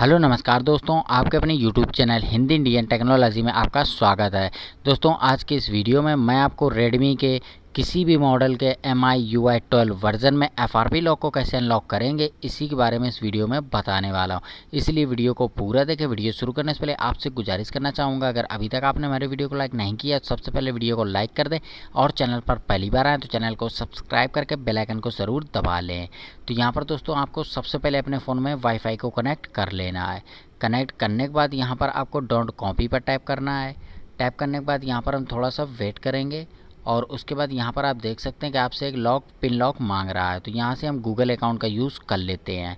hello नमस्कार दोस्तों आपके अपने YouTube channel Hindi Indian technology में आपका स्वागत है दोस्तों आज के इस वीडियो में मैं आपको रेडमी के किसी भी मॉडल के M I U I twelve version में एफ आर पी लॉक को कैसे अनलॉक करेंगे इसी के बारे में इस वीडियो में बताने वाला हूँ इसलिए वीडियो को पूरा देखें वीडियो शुरू करने से पहले आपसे गुजारिश करना चाहूँगा अगर अभी तक आपने हमारे वीडियो को लाइक नहीं किया तो सबसे पहले वीडियो को लाइक कर दें और चैनल पर पहली बार आएँ तो चैनल को सब्सक्राइब करके बेलाइकन को ज़रूर दबा लें तो यहाँ पर दोस्तों आपको सबसे पहले अपने फ़ोन में वाईफाई को कनेक्ट कर लेना है कनेक्ट करने के बाद यहाँ पर आपको डोंट कॉपी पर टाइप करना है टाइप करने के बाद यहाँ पर हम थोड़ा सा वेट करेंगे और उसके बाद यहाँ पर आप देख सकते हैं कि आपसे एक लॉक पिन लॉक मांग रहा है तो यहाँ से हम गूगल अकाउंट का यूज़ कर लेते हैं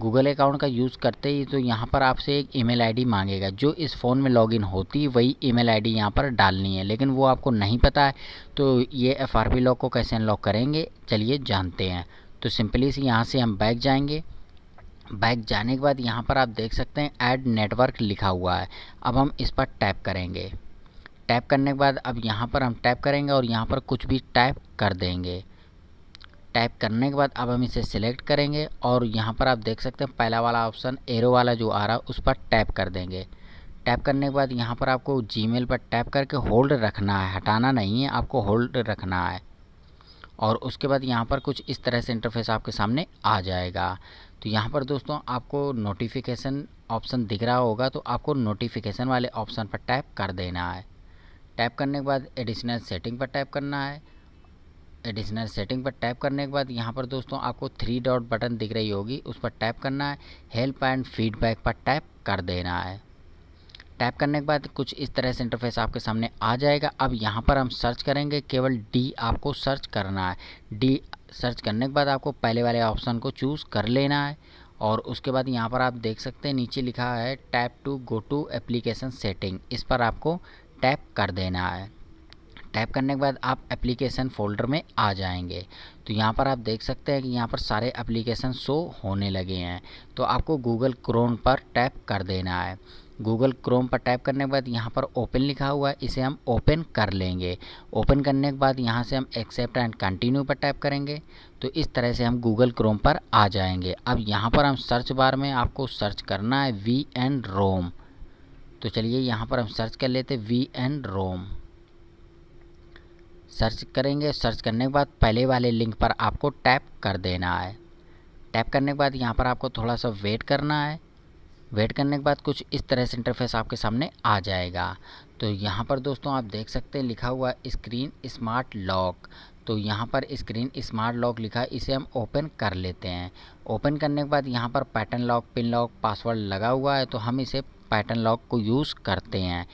गूगल अकाउंट का यूज़ करते ही तो यहाँ पर आपसे एक ईमेल आईडी मांगेगा जो इस फ़ोन में लॉगिन होती है वही ईमेल आईडी यहाँ पर डालनी है लेकिन वो आपको नहीं पता है तो ये एफ आर लॉक को कैसे अनलॉक करेंगे चलिए जानते हैं तो सिंपली से यहाँ से हम बैक जाएंगे बैक जाने के बाद यहाँ पर आप देख सकते हैं ऐड नेटवर्क लिखा हुआ है अब हम इस पर टैप करेंगे टैप करने के बाद अब यहाँ पर हम टैप करेंगे और यहाँ पर कुछ भी टाइप कर देंगे टाइप करने के बाद अब हम इसे सिलेक्ट करेंगे और यहाँ पर आप देख सकते हैं पहला वाला ऑप्शन एरो वाला जो आ रहा है उस पर टैप कर देंगे टैप करने के बाद यहाँ पर आपको जीमेल पर टैप करके होल्ड रखना है हटाना नहीं है आपको होल्ड रखना है और उसके बाद यहाँ पर कुछ इस तरह से इंटरफेस आपके सामने आ जाएगा तो यहाँ पर दोस्तों आपको नोटिफिकेशन ऑप्शन दिख रहा होगा तो आपको नोटिफिकेशन वाले ऑप्शन पर टैप कर देना है टैप करने के बाद एडिशनल सेटिंग पर टैप करना है एडिशनल सेटिंग पर टैप करने के बाद यहाँ पर दोस्तों आपको थ्री डॉट बटन दिख रही होगी उस पर टैप करना है हेल्प एंड फीडबैक पर टैप कर देना है टैप करने के बाद कुछ इस तरह से इंटरफेस आपके सामने आ जाएगा अब यहाँ पर हम सर्च करेंगे केवल डी आपको सर्च करना है डी सर्च करने के बाद आपको पहले वाले ऑप्शन को चूज़ कर लेना है और उसके बाद यहाँ पर आप देख सकते हैं नीचे लिखा है tap to go to application setting इस पर आपको टैप कर देना है टैप करने के बाद आप एप्लीकेशन फ़ोल्डर में आ जाएंगे तो यहाँ पर आप देख सकते हैं कि यहाँ पर सारे एप्लीकेशन शो होने लगे हैं तो आपको गूगल क्रोम पर टैप कर देना है गूगल क्रोम पर टाइप करने के बाद यहाँ पर ओपन लिखा हुआ है इसे हम ओपन कर लेंगे ओपन करने के बाद यहाँ से हम एक्सेप्ट एंड कंटिन्यू पर टाइप करेंगे तो इस तरह से हम गूगल क्रोम पर आ जाएंगे अब यहाँ पर हम सर्च बार में आपको सर्च करना है वी एंड रोम तो चलिए यहाँ पर हम सर्च कर लेते वी एन रोम सर्च करेंगे सर्च करने के बाद पहले वाले लिंक पर आपको टैप कर देना है टैप करने के बाद यहाँ पर आपको थोड़ा सा वेट करना है वेट करने के बाद कुछ इस तरह से इंटरफेस आपके सामने आ जाएगा तो यहाँ पर दोस्तों आप देख सकते हैं लिखा हुआ स्क्रीन स्मार्ट लॉक तो यहाँ पर स्क्रीन स्मार्ट लॉक लिखा इसे हम ओपन कर लेते हैं ओपन करने के बाद यहाँ पर pattern lock pin lock password लगा हुआ है तो हम इसे पैटर्न लॉक को यूज़ करते हैं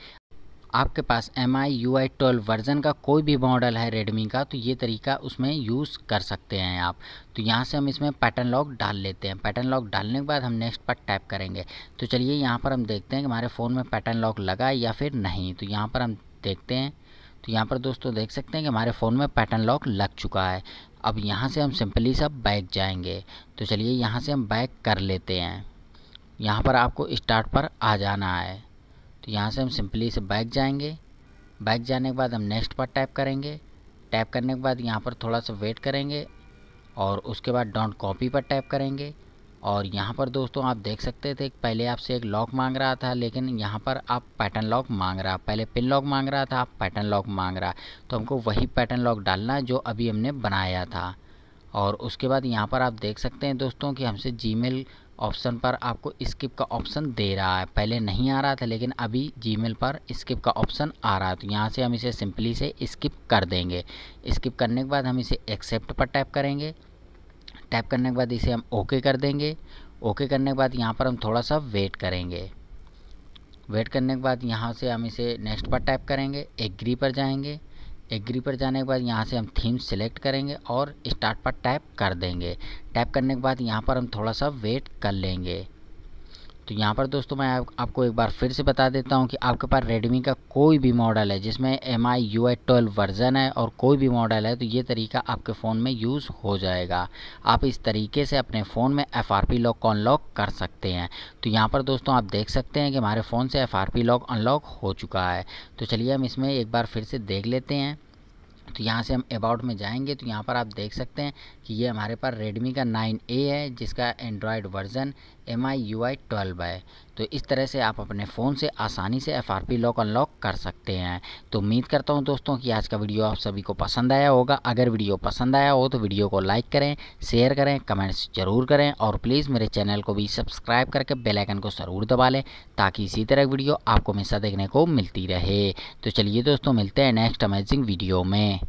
आपके पास M I U I twelve version का कोई भी मॉडल है रेडमी का तो ये तरीका उसमें यूज़ कर सकते हैं आप तो यहाँ से हम इसमें पैटर्न लॉक डाल लेते हैं पैटर्न लॉक डालने के बाद हम नेक्स्ट पर टैप करेंगे तो चलिए यहाँ पर हम देखते हैं कि हमारे फ़ोन में पैटर्न लॉक लगा है या फिर नहीं तो यहाँ पर हम देखते हैं तो यहाँ पर दोस्तों देख सकते हैं कि हमारे फ़ोन में पैटर्न लॉक लग चुका है अब यहाँ से हम सिंपली सब बैक जाएंगे तो चलिए यहाँ से हम बैक कर लेते हैं यहाँ पर आपको स्टार्ट पर आ जाना है तो यहाँ से हम सिंपली से बैक जाएंगे बैक जाने के बाद हम नेक्स्ट पर टैप करेंगे टैप करने के बाद यहाँ पर थोड़ा सा वेट करेंगे और उसके बाद डॉन्ट कॉपी पर टैप करेंगे और यहाँ पर दोस्तों आप देख सकते थे पहले आपसे एक लॉक मांग रहा था लेकिन यहाँ पर आप पैटर्न लॉक मांग रहा पहले पिन लॉक मांग रहा था आप पैटर्न लॉक मांग रहा तो हमको वही पैटर्न लॉक डालना जो अभी हमने बनाया था और उसके बाद यहाँ पर आप देख सकते हैं दोस्तों कि हमसे जी ऑप्शन पर आपको स्किप का ऑप्शन दे रहा है पहले नहीं आ रहा था लेकिन अभी जीमेल पर स्किप का ऑप्शन आ रहा है तो यहाँ से हम इसे सिंपली से स्किप कर देंगे स्किप करने के बाद हम इसे एक्सेप्ट पर टैप करेंगे टैप करने के बाद इसे हम ओके कर देंगे ओके करने के बाद यहाँ पर हम थोड़ा सा वेट करेंगे वेट करने के बाद यहाँ से हम इसे नेक्स्ट पर टैप करेंगे एग्री पर जाएंगे एग्री पर जाने के बाद यहाँ से हम थीम सेलेक्ट करेंगे और स्टार्ट पर टैप कर देंगे टैप करने के बाद यहाँ पर हम थोड़ा सा वेट कर लेंगे तो यहाँ पर दोस्तों मैं आप, आपको एक बार फिर से बता देता हूँ कि आपके पास रेडमी का कोई भी मॉडल है जिसमें M I U I twelve version है और कोई भी मॉडल है तो ये तरीका आपके फ़ोन में यूज़ हो जाएगा आप इस तरीके से अपने फ़ोन में एफ आर पी लॉक को अनलॉक कर सकते हैं तो यहाँ पर दोस्तों आप देख सकते हैं कि हमारे फ़ोन से F R P lock unlock हो चुका है तो चलिए हम इसमें एक बार फिर से देख लेते हैं तो यहाँ से हम अबाउट में जाएंगे तो यहाँ पर आप देख सकते हैं कि ये हमारे पास रेडमी का 9A है जिसका Android version M I U I twelve है तो इस तरह से आप अपने फ़ोन से आसानी से F R P lock unlock कर सकते हैं तो उम्मीद करता हूँ दोस्तों कि आज का वीडियो आप सभी को पसंद आया होगा अगर वीडियो पसंद आया हो तो वीडियो को लाइक करें शेयर करें कमेंट्स ज़रूर करें और प्लीज़ मेरे चैनल को भी सब्सक्राइब करके बेलाइकन को ज़रूर दबा लें ताकि इसी तरह वीडियो आपको हमेशा देखने को मिलती रहे तो चलिए दोस्तों मिलते हैं नेक्स्ट अमेजिंग वीडियो में